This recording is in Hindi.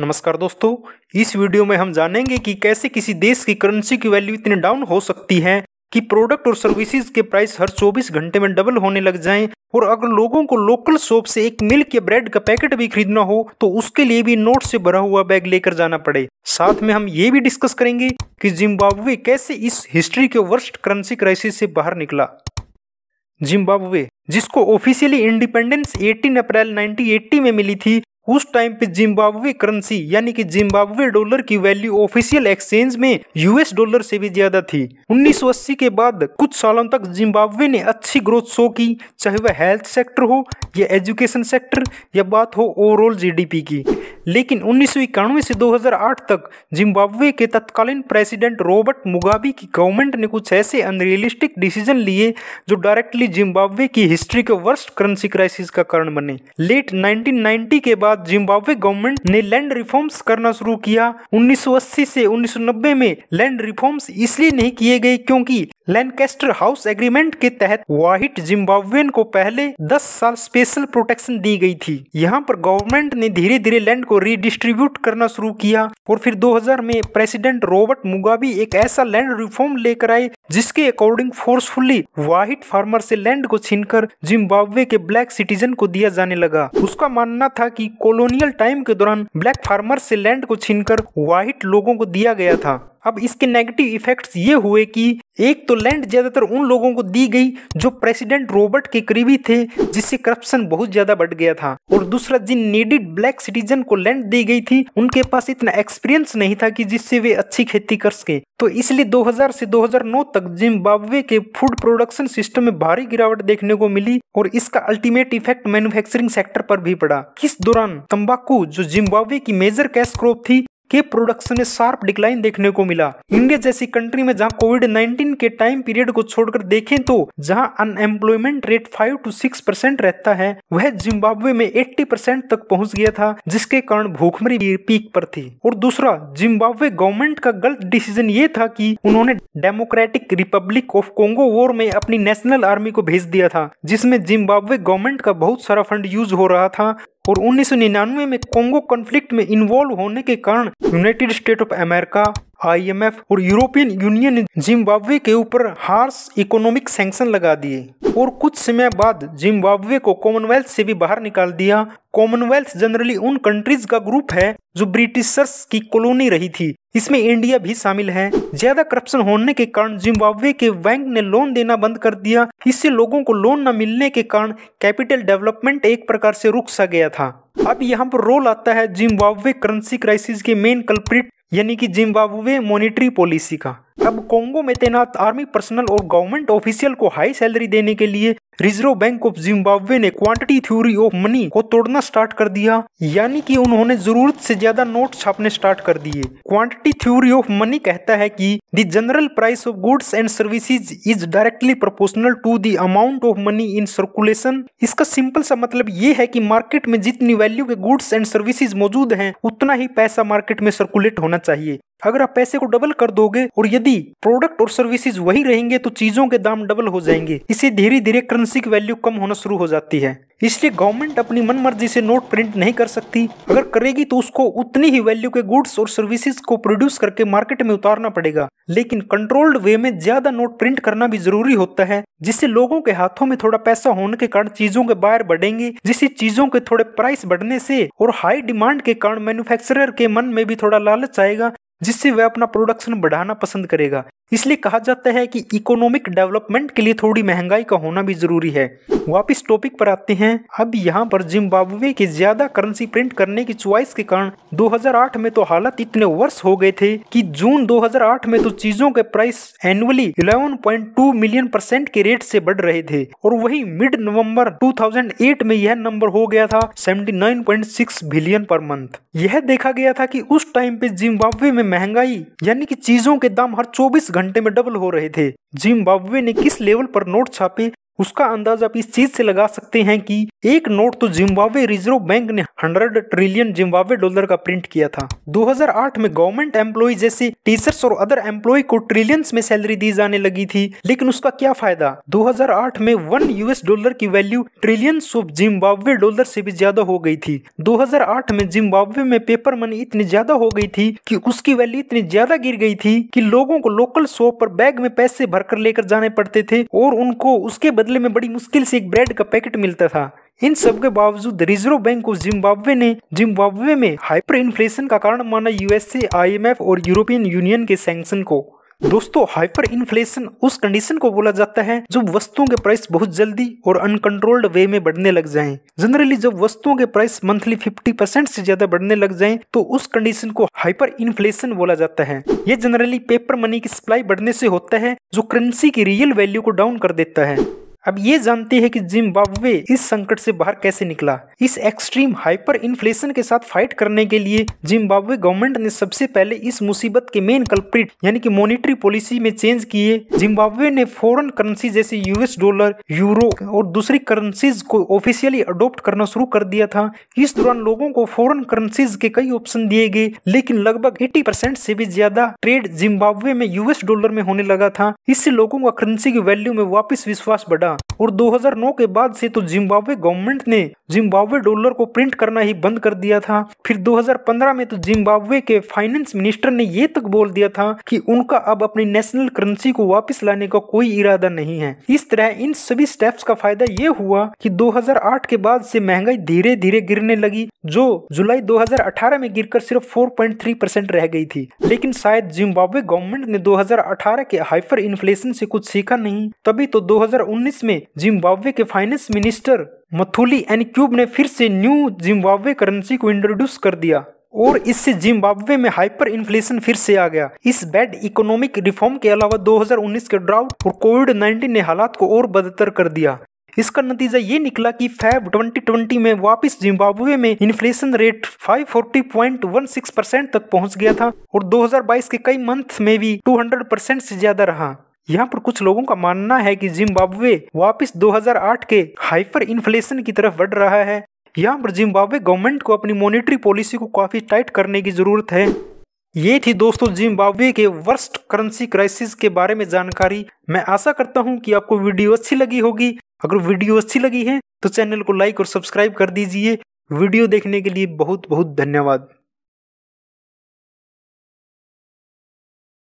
नमस्कार दोस्तों इस वीडियो में हम जानेंगे कि कैसे किसी देश की करेंसी की वैल्यू इतनी डाउन हो सकती है कि प्रोडक्ट और सर्विसेज के प्राइस हर 24 घंटे में डबल होने लग जाएं और अगर लोगों को लोकल शॉप से एक मिल्क या ब्रेड का पैकेट भी खरीदना हो तो उसके लिए भी नोट से भरा हुआ बैग लेकर जाना पड़े साथ में हम ये भी डिस्कस करेंगे कि जिम्बाब्वे कैसे इस हिस्ट्री के वर्स्ट करेंसी क्राइसिस से बाहर निकला जिम्बाब्वे जिसको ऑफिशियली इंडिपेंडेंस 18 अप्रैल 1980 में मिली थी उस टाइम पे जिम्बाब्वे करेंसी यानी कि जिम्बाब्वे डॉलर की वैल्यू ऑफिशियल एक्सचेंज में यूएस डॉलर से भी ज्यादा थी 1980 के बाद कुछ सालों तक जिम्बाब्वे ने अच्छी ग्रोथ शो की चाहे वह हेल्थ सेक्टर हो या एजुकेशन सेक्टर या बात हो ओवरऑल जीडीपी की लेकिन उन्नीस से 2008 तक जिम्बाब्वे के तत्कालीन प्रेसिडेंट रॉबर्ट मुगाबी की गवर्नमेंट ने कुछ ऐसे अनरियलिस्टिक डिसीजन लिए जो डायरेक्टली जिम्बाब्वे की हिस्ट्री के वर्स्ट करेंसी क्राइसिस का कारण बने लेट 1990 के बाद जिम्बाब्वे गवर्नमेंट ने लैंड रिफॉर्म्स करना शुरू किया 1980 से 1990 में लैंड रिफॉर्म्स इसलिए नहीं किए गए क्योंकि लैंकेस्टर हाउस एग्रीमेंट के तहत वाहिट जिम्बाब्वेन को पहले 10 साल स्पेशल प्रोटेक्शन दी गई थी यहाँ पर गवर्नमेंट ने धीरे धीरे लैंड को रिडिस्ट्रीब्यूट करना शुरू किया और फिर 2000 में प्रेसिडेंट रॉबर्ट मुगाबी एक ऐसा लैंड रिफॉर्म लेकर आए जिसके अकॉर्डिंग फोर्सफुली वाहिट फार्मर से लैंड को छीनकर जिम्बाब्वे के ब्लैक सिटीजन को दिया जाने लगा उसका मानना था कि कॉलोनियल टाइम के दौरान ब्लैक फार्मर से लैंड को छीनकर व्हाइट लोगों को दिया गया था अब इसके नेगेटिव इफेक्ट्स ये हुए कि एक तो लैंड ज़्यादातर उन लोगों को दी गई जो प्रेसिडेंट रॉबर्ट के करीबी थे जिससे करप्शन बहुत ज़्यादा बढ़ गया था और दूसरा जिन नीडेड ब्लैक सिटीजन को लैंड दी गई थी उनके पास इतना एक्सपीरियंस नहीं था कि जिससे वे अच्छी खेती कर सके तो इसलिए 2000 से 2009 तक जिम्बाब्वे के फूड प्रोडक्शन सिस्टम में भारी गिरावट देखने को मिली और इसका अल्टीमेट इफेक्ट मैन्युफैक्चरिंग सेक्टर पर भी पड़ा किस दौरान तंबाकू जो जिम्बाब्वे की मेजर कैश क्रॉप थी के प्रोडक्शन में शार्प डिक्लाइन देखने को मिला इंडिया जैसी कंट्री में जहां कोविड 19 के टाइम पीरियड को छोड़कर देखें तो जहां अनएम्प्लॉयमेंट रेट 5 टू 6 परसेंट रहता है वह जिम्बाब्वे में 80 परसेंट तक पहुंच गया था जिसके कारण भूखमरी पीक पर थी और दूसरा जिम्बाब्वे गवर्नमेंट का गलत डिसीजन ये था की उन्होंने democratic republic of Congo war में अपनी नेशनल आर्मी को भेज दिया था जिसमे जिम्बाब्वे गवर्नमेंट का बहुत सारा फंड यूज हो रहा था और 1999 में कोंगो कॉन्फ्लिक्ट में इन्वॉल्व होने के कारण United State of America IMF और यूरोपियन यूनियन ने जिम्बाब्वे के ऊपर हार्स इकोनॉमिक सेंक्शन लगा दिए और कुछ समय बाद जिम्बाब्वे को कॉमनवेल्थ से भी बाहर निकाल दिया कॉमनवेल्थ जनरली उन कंट्रीज का ग्रुप है जो ब्रिटिशर्स की कॉलोनी रही थी इसमें इंडिया भी शामिल है ज्यादा करप्शन होने के कारण जिम्बाब्वे के बैंक ने लोन देना बंद कर दिया इससे लोगों को लोन न मिलने के कारण कैपिटल डेवलपमेंट एक प्रकार से रुक सा गया था अब यहाँ पर रोल आता है जिम्बाब्वे करेंसी क्राइसिस के मेन कल्प्रिट यानी कि जिम्बाब्वे मॉनिटरी पॉलिसी का अब कोंगो में तैनात आर्मी पर्सनल और गवर्नमेंट ऑफिशियल को हाई सैलरी देने के लिए रिजर्व बैंक ऑफ जिम्बाब्वे ने क्वांटिटी थ्योरी ऑफ मनी को तोड़ना स्टार्ट कर दिया यानी कि उन्होंने जरूरत से ज्यादा नोट छापने स्टार्ट कर दिए क्वांटिटी थ्योरी ऑफ मनी कहता है कि the general price of goods and services is directly proportional to the amount of money in circulation इसका सिंपल सा मतलब ये है कि मार्केट में जितनी वैल्यू के गुड्स एंड सर्विसेज मौजूद हैं उतना ही पैसा मार्केट में सर्कुलेट होना चाहिए अगर आप पैसे को डबल कर दोगे और यदि प्रोडक्ट और सर्विसेज वही रहेंगे तो चीजों के दाम डबल हो जाएंगे इससे धीरे धीरे करेंसी की वैल्यू कम होना शुरू हो जाती है इसलिए गवर्नमेंट अपनी मन मर्जी से नोट प्रिंट नहीं कर सकती अगर करेगी तो उसको उतनी ही वैल्यू के गुड्स और सर्विसेज को प्रोड्यूस करके मार्केट में उतारना पड़ेगा लेकिन कंट्रोल्ड वे में ज्यादा नोट प्रिंट करना भी जरूरी होता है जिससे लोगों के हाथों में थोड़ा पैसा होने के कारण चीजों के बायर बढ़ेंगे जिससे चीजों के थोड़े प्राइस बढ़ने से और हाई डिमांड के कारण मैन्युफैक्चरर के मन में भी थोड़ा लालच आएगा जिससे वह अपना प्रोडक्शन बढ़ाना पसंद करेगा इसलिए कहा जाता है कि इकोनॉमिक डेवलपमेंट के लिए थोड़ी महंगाई का होना भी जरूरी है वापस टॉपिक पर आते हैं अब यहाँ पर जिम्बाब्वे के ज्यादा करेंसी प्रिंट करने की च्वाइस के कारण 2008 में तो हालत इतने वर्ष हो गए थे कि जून 2008 में तो चीजों के प्राइस एनुअली 11.2 मिलियन परसेंट के रेट से बढ़ रहे थे और वही मिड नवम्बर टू में यह नंबर हो गया था सेवेंटी बिलियन पर मंथ यह देखा गया था की उस टाइम पे जिम्बाब्वे में महंगाई यानी कि चीजों के दाम हर 24 घंटे में डबल हो रहे थे जिम्बाब्वे ने किस लेवल पर नोट छापे उसका अंदाज आप इस चीज से लगा सकते हैं कि एक नोट तो जिम्बाब्वे रिजर्व बैंक ने 100 ट्रिलियन जिम्बाब्वे डॉलर का प्रिंट किया था 2008 में गवर्नमेंट एम्प्लॉय जैसे टीचर्स और अदर एम्प्लॉय को ट्रिलियंस में सैलरी दी जाने लगी थी लेकिन उसका क्या फायदा 2008 में वन यूएस डॉलर की value trillion of Zimbabwe dollar से भी ज्यादा हो गई थी दो में जिम्बाब्वे में पेपर मनी इतनी ज्यादा हो गई थी की उसकी वैल्यू इतनी ज्यादा गिर गई थी की लोगों को लोकल शॉप पर बैग में पैसे भरकर लेकर जाने पड़ते थे और उनको उसके बदले में बड़ी मुश्किल से एक ब्रेड का पैकेट मिलता था इन सब के बावजूद रिजर्व बैंक को जिम्बाब्वे ने जिम्बाब्वे में हाइपर इन्फ्लेशन का कारण माना यूएसए आईएमएफ और यूरोपियन यूनियन के सैंक्शन को दोस्तों हाइपर इन्फ्लेशन उस कंडीशन को बोला जाता है जब वस्तुओं के प्राइस बहुत जल्दी और अनकंट्रोल्ड वे में बढ़ने लग जाएं। जनरली जब वस्तुओं के प्राइस मंथली 50 परसेंट से ज्यादा बढ़ने लग जाएं, तो उस कंडीशन को हाइपर इन्फ्लेशन बोला जाता है ये जनरली पेपर मनी की सप्लाई बढ़ने से होता है जो करेंसी की रियल वैल्यू को डाउन कर देता है अब ये जानते हैं कि जिम्बाब्वे इस संकट से बाहर कैसे निकला इस एक्सट्रीम हाइपर इन्फ्लेशन के साथ फाइट करने के लिए जिम्बाब्वे गवर्नमेंट ने सबसे पहले इस मुसीबत के मेन कल्प्रिट यानी कि मॉनिटरी पॉलिसी में चेंज किए जिम्बाब्वे ने फॉरेन करेंसी जैसे यूएस डॉलर यूरो और दूसरी करेंसीज को ऑफिशियली अडोप्ट करना शुरू कर दिया था इस दौरान लोगों को फॉरन करेंसीज के कई ऑप्शन दिए गए लेकिन लगभग एटी परसेंट से भी ज्यादा ट्रेड जिम्बाब्वे में यूएस डॉलर में होने लगा था इससे लोगों का करेंसी की वैल्यू में वापिस विश्वास बढ़ा இடம் और 2009 के बाद से तो जिम्बाब्वे गवर्नमेंट ने जिम्बाब्वे डॉलर को प्रिंट करना ही बंद कर दिया था फिर 2015 में तो जिम्बाब्वे के फाइनेंस मिनिस्टर ने ये तक बोल दिया था कि उनका अब अपनी नेशनल करेंसी को वापस लाने का कोई इरादा नहीं है इस तरह इन सभी स्टेप्स का फायदा ये हुआ कि 2008 के बाद से महंगाई धीरे धीरे गिरने लगी जो जुलाई 2018 में गिरकर सिर्फ 4.3 परसेंट रह गई थी लेकिन शायद जिम्बाब्वे गवर्नमेंट ने 2018 के हाइपर इन्फ्लेशन से कुछ सीखा नहीं तभी तो 2019 में जिम्बाब्वे के फाइनेंस मिनिस्टर मथुली एनक्यूब ने फिर से न्यू जिम्बाब्वे करेंसी को इंट्रोड्यूस कर दिया और इससे जिम्बाब्वे में हाइपर इन्फ्लेशन फिर से आ गया इस बैड इकोनॉमिक रिफॉर्म के अलावा 2019 के ड्राउट और कोविड 19 ने हालात को और बदतर कर दिया इसका नतीजा ये निकला कि फैब 2020 में वापस जिम्बाब्वे में इन्फ्लेशन रेट 540.16 परसेंट तक पहुंच गया था और 2022 के कई मंथ में भी 200 परसेंट से ज्यादा रहा यहाँ पर कुछ लोगों का मानना है कि जिम्बाब्वे वापस 2008 के हाइपर इन्फ्लेशन की तरफ बढ़ रहा है यहाँ पर जिम्बाब्वे गवर्नमेंट को अपनी मॉनिटरी पॉलिसी को काफ़ी टाइट करने की ज़रूरत है ये थी दोस्तों जिम्बाब्वे के वर्स्ट करेंसी क्राइसिस के बारे में जानकारी मैं आशा करता हूँ कि आपको वीडियो अच्छी लगी होगी अगर वीडियो अच्छी लगी है तो चैनल को लाइक और सब्सक्राइब कर दीजिए वीडियो देखने के लिए बहुत बहुत धन्यवाद